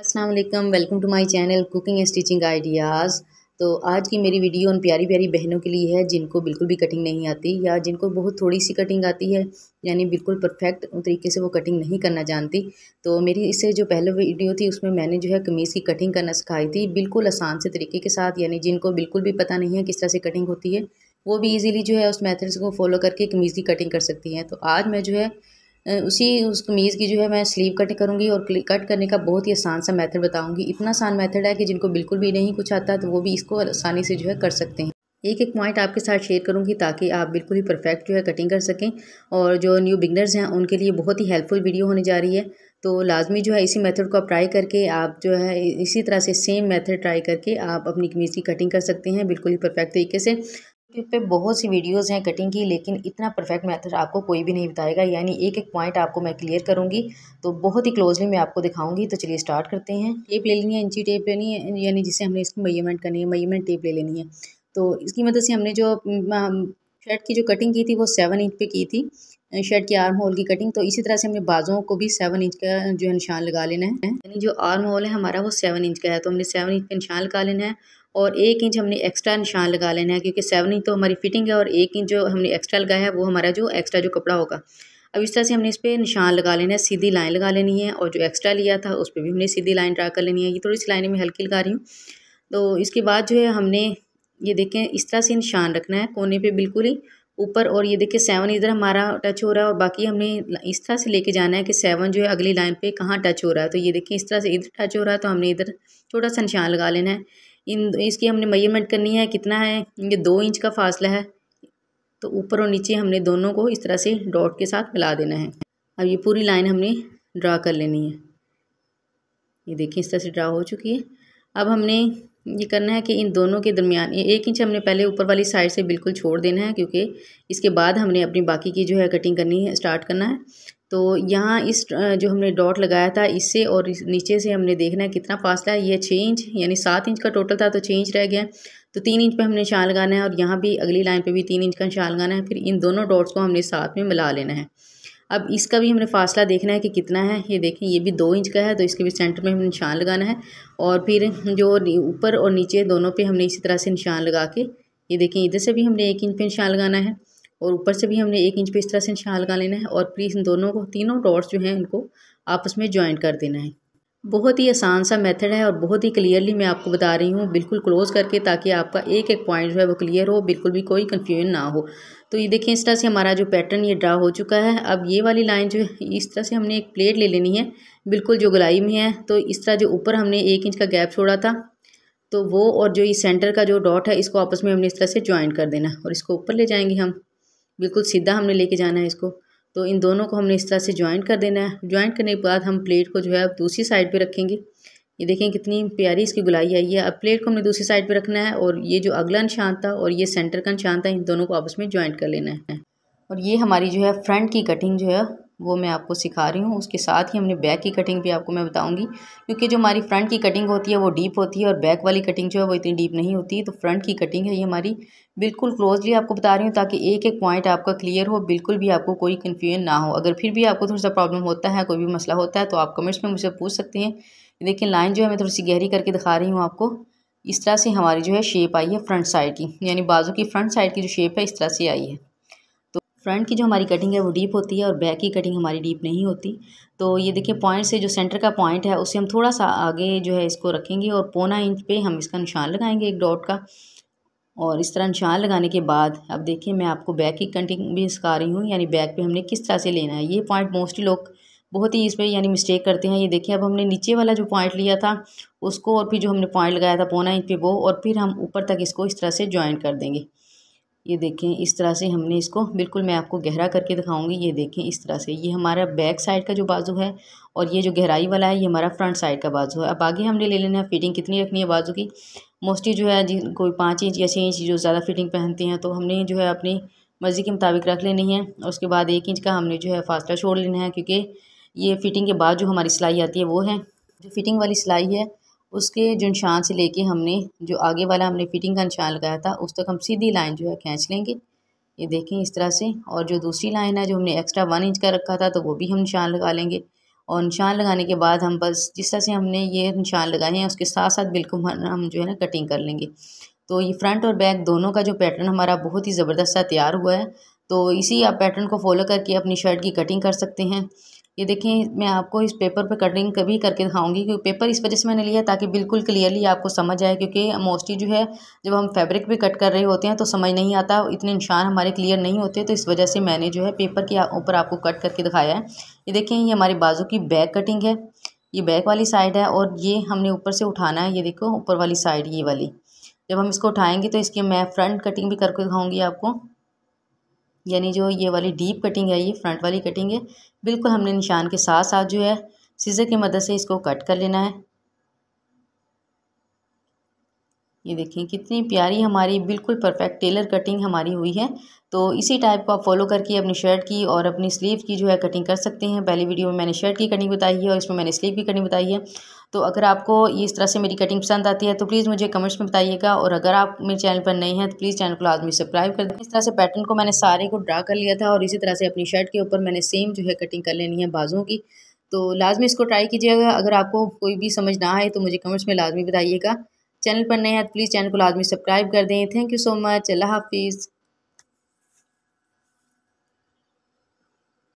Aslam welcome to my channel cooking and stitching ideas तो आज की मेरी वीडियो उन प्यारी प्यारी बहनों के लिए है जिनको बिल्कुल भी कटिंग नहीं आती या जिनको बहुत थोड़ी सी कटिंग आती है यानी बिल्कुल परफेक्ट तरीके से वो कटिंग नहीं करना जानती तो मेरी इससे जो पहले वीडियो थी उसमें मैंने जो है कमीज़ की कटिंग करना सिखाई थी बिल्कुल आसान से तरीके के साथ यानी जिनको बिल्कुल भी पता नहीं है किस तरह से कटिंग होती है वो भी ईजिली जो है उस मैथड्स को फॉलो करके कमीज़ की कटिंग कर सकती हैं तो आज मैं जो है उसी उस कमीज़ की जो है मैं स्लीव कट करूँगी और कट करने का बहुत ही आसान सा मेथड बताऊँगी इतना आसान मेथड है कि जिनको बिल्कुल भी नहीं कुछ आता तो वो भी इसको आसानी से जो है कर सकते हैं एक एक पॉइंट आपके साथ शेयर करूँगी ताकि आप बिल्कुल ही परफेक्ट जो है कटिंग कर सकें और जो न्यू बिगनर्स हैं उनके लिए बहुत ही हेल्पफुल वीडियो होने जा रही है तो लाजमी जो है इसी मेथड को आप ट्राई करके आप जो है इसी तरह से सेम मेथड ट्राई करके आप अपनी कमीज़ की कटिंग कर सकते हैं बिल्कुल ही परफेक्ट तरीके से यूट्यूब पे बहुत सी वीडियोस हैं कटिंग की लेकिन इतना परफेक्ट मेथड आपको कोई भी नहीं बताएगा यानी एक एक पॉइंट आपको मैं क्लियर करूँगी तो बहुत ही क्लोजली मैं आपको दिखाऊंगी तो चलिए स्टार्ट करते हैं टेप ले लेनी है इंची टेप लेनी है यानी जिसे हमने इसको मेजरमेंट करनी है मेजरमेंट टेप ले लेनी है तो इसकी मदद से हमने जो शर्ट की जो कटिंग की थी वो सेवन इंच पे की थी शर्ट की आर्म होल की कटिंग तो इसी तरह से हमने बाजुओं को भी सेवन इंच का जो है निशान लगा लेना है यानी जो आर्म होल है हमारा वो सेवन इंच का है तो हमने सेवन इंच का निशान लगा लेना है और एक इंच हमने एक्स्ट्रा निशान लगा लेना है क्योंकि सेवन इंच तो हमारी फिटिंग है और एक इंच जो हमने एक्स्ट्रा लगाया है वो हमारा जो एक्स्ट्रा जो कपड़ा होगा अब इस तरह से हमने इस पर निशान लगा लेना है सीधी लाइन लगा लेनी है और जो एक्स्ट्रा लिया था उस पर भी हमने सीधी लाइन ड्रा कर लेनी है ये थोड़ी सी लाइन में हल्की लगा रही हूँ तो इसके बाद जो है हमने ये देखें इस तरह से निशान रखना है कोने पर बिल्कुल ही ऊपर और ये देखिए सेवन इधर हमारा टच हो रहा है और बाकी हमने इस तरह से लेके जाना है कि सेवन जो है अगली लाइन पे कहाँ टच हो रहा है तो ये देखिए इस तरह से इधर टच हो रहा है तो हमने इधर छोटा सा निशान लगा लेना है इन इसकी हमने मेजरमेंट करनी है कितना है ये दो इंच का फासला है तो ऊपर और नीचे हमने दोनों को इस तरह से डॉट के साथ मिला देना है अब ये पूरी लाइन हमने ड्रा कर लेनी है ये देखिए इस तरह से ड्रा हो चुकी है अब हमने ये करना है कि इन दोनों के दरमियान एक इंच हमने पहले ऊपर वाली साइड से बिल्कुल छोड़ देना है क्योंकि इसके बाद हमने अपनी बाकी की जो है कटिंग करनी है स्टार्ट करना है तो यहाँ इस जो हमने डॉट लगाया था इससे और इस नीचे से हमने देखना है कितना फासला है ये छः इंच यानी सात इंच का टोटल था तो छः इंच रह गया तो तीन इंच पे हमने निशान लगाना है और यहाँ भी अगली लाइन पे भी तीन इंच का निशान लगाना है फिर इन दोनों डॉट्स को हमने साथ में मिला लेना है अब इसका भी हमने फासला देखना है कि कितना है ये देखें ये भी दो इंच का है तो इसके भी सेंटर में हमें निशान लगाना है और फिर जो ऊपर और नीचे दोनों पर हमने इसी तरह से निशान लगा के ये देखें इधर से भी हमने एक इंच पर निशान लगाना है और ऊपर से भी हमने एक इंच पे इस तरह से निशान लगा लेना है और प्लीज़ इन दोनों को तीनों डॉट्स जो हैं इनको आपस में ज्वाइन कर देना है बहुत ही आसान सा मेथड है और बहुत ही क्लियरली मैं आपको बता रही हूँ बिल्कुल क्लोज़ करके ताकि आपका एक एक पॉइंट जो है वो क्लियर हो बिल्कुल भी कोई कन्फ्यूजन ना हो तो ये देखें इस तरह से हमारा जो पैटर्न ये ड्रा हो चुका है अब ये वाली लाइन जो है इस तरह से हमने एक प्लेट ले लेनी है बिल्कुल जो गलाई में है तो इस तरह जो ऊपर हमने एक इंच का गैप छोड़ा था तो वो और जो ये सेंटर का जो डॉट है इसको आपस में हमने इस तरह से ज्वाइन कर देना और इसको ऊपर ले जाएंगे हम बिल्कुल सीधा हमने लेके जाना है इसको तो इन दोनों को हमने इस तरह से ज्वाइंट कर देना है ज्वाइंट करने के बाद हम प्लेट को जो है अब दूसरी साइड पे रखेंगे ये देखें कितनी प्यारी इसकी गुलाई आई है अब प्लेट को हमने दूसरी साइड पे रखना है और ये जो अगला निशान था और ये सेंटर का निशान था इन दोनों को आपस में ज्वाइंट कर लेना है और ये हमारी जो है फ्रंट की कटिंग जो है वो मैं आपको सिखा रही हूँ उसके साथ ही हमने बैक की कटिंग भी आपको मैं बताऊँगी क्योंकि जो हमारी फ्रंट की कटिंग होती है वो डीप होती है और बैक वाली कटिंग जो है वो इतनी डीप नहीं होती है तो फ्रंट की कटिंग है ये हमारी बिल्कुल क्लोजली आपको बता रही हूँ ताकि एक एक पॉइंट आपका क्लियर हो बिल्कुल भी आपको कोई कन्फ्यूजन ना हो अगर फिर भी आपको थोड़ा सा प्रॉब्लम होता है कोई भी मसला होता है तो आप कमेंट्स में मुझसे पूछ सकते हैं लेकिन लाइन जो है मैं थोड़ी सी गहरी करके दिखा रही हूँ आपको इस तरह से हमारी जो है शेप आई है फ्रंट साइड की यानी बाजू की फ्रंट साइड की जो शेप है इस तरह से आई है फ्रंट की जो हमारी कटिंग है वो डीप होती है और बैक की कटिंग हमारी डीप नहीं होती तो ये देखिए पॉइंट से जो सेंटर का पॉइंट है उसे हम थोड़ा सा आगे जो है इसको रखेंगे और पौना इंच पे हम इसका निशान लगाएंगे एक डॉट का और इस तरह निशान लगाने के बाद अब देखिए मैं आपको बैक की कटिंग भी सिखा रही हूँ यानी बैक पर हमने किस तरह से लेना है ये पॉइंट मोस्टली लोग बहुत ही इसमें यानी मिस्टेक करते हैं ये देखिए अब हमने नीचे वाला जो पॉइंट लिया था उसको और फिर जो हमने पॉइंट लगाया था पौना इंच पे वो और फिर हम ऊपर तक इसको इस तरह से ज्वाइन कर देंगे ये देखें इस तरह से हमने इसको बिल्कुल मैं आपको गहरा करके दिखाऊंगी ये देखें इस तरह से ये हमारा बैक साइड का जो बाजू है और ये जो गहराई वाला है ये हमारा फ्रंट साइड का बाजू है अब आगे हमने ले लेना है फिटिंग कितनी रखनी है बाजू की मोस्टली जो है जिन कोई पाँच इंच या छः इंच जो ज़्यादा फिटिंग पहनते हैं तो हमने जो है अपनी मर्ज़ी के मुताबिक रख लेनी है और उसके बाद एक इंच का हमने जो है फासला छोड़ लेना है क्योंकि ये फिटिंग के बाद जो हमारी सिलाई आती है वो है जो फिटिंग वाली सिलाई है उसके जो निशान से लेके हमने जो आगे वाला हमने फिटिंग का निशान लगाया था उस तक हम सीधी लाइन जो है खींच लेंगे ये देखें इस तरह से और जो दूसरी लाइन है जो हमने एक्स्ट्रा वन इंच का रखा था तो वो भी हम निशान लगा लेंगे और निशान लगाने के बाद हम बस जिस तरह से हमने ये निशान लगाए हैं उसके साथ साथ बिल्कुल हम जो है ना कटिंग कर लेंगे तो ये फ्रंट और बैक दोनों का जो पैटर्न हमारा बहुत ही ज़बरदस्त सा तैयार हुआ है तो इसी आप पैटर्न को फॉलो करके अपनी शर्ट की कटिंग कर सकते हैं ये देखें मैं आपको इस पेपर पे कटिंग कभी करके दिखाऊंगी क्योंकि पेपर इस वजह से मैंने लिया ताकि बिल्कुल क्लियरली आपको समझ आए क्योंकि मोस्टली जो है जब हम फैब्रिक पे कट कर रहे होते हैं तो समझ नहीं आता इतने निशान हमारे क्लियर नहीं होते तो इस वजह से मैंने जो है पेपर के ऊपर आपको कट करके दिखाया है ये देखें ये हमारे बाजू की बैक कटिंग है ये बैक वाली साइड है और ये हमने ऊपर से उठाना है ये देखो ऊपर वाली साइड ये वाली जब हम इसको उठाएंगे तो इसकी मैं फ्रंट कटिंग भी करके दिखाऊंगी आपको यानी जो ये वाली डीप कटिंग है ये फ्रंट वाली कटिंग है बिल्कुल हमने निशान के साथ साथ जो है सीज़र की मदद से इसको कट कर लेना है ये देखें कितनी प्यारी हमारी बिल्कुल परफेक्ट टेलर कटिंग हमारी हुई है तो इसी टाइप को आप फॉलो करके अपनी शर्ट की और अपनी स्लीव की जो है कटिंग कर सकते हैं पहली वीडियो में मैंने शर्ट की कटिंग बताई है और इसमें मैंने स्लीव की कटिंग बताई है तो अगर आपको इस तरह से मेरी कटिंग पसंद आती है तो प्लीज़ मुझे कमेंट्स में बताइएगा और अगर आप मेरे चैनल पर नहीं हैं तो प्लीज़ चैनल को लाजमी सब्सक्राइब कर दें इस तरह से पैटर्न को मैंने सारे को ड्रा कर लिया था और इसी तरह से अपनी शर्ट के ऊपर मैंने सेम जो है कटिंग कर लेनी है बाजों की तो लाजमी इसको ट्राई कीजिएगा अगर आपको कोई भी समझ ना आए तो मुझे कमेंट्स में लाजमी बताइएगा चैनल पर नए हैं तो प्लीज़ चैनल को लाजमी सब्सक्राइब कर दें थैंक यू सो मच अल्लाह हाफिज़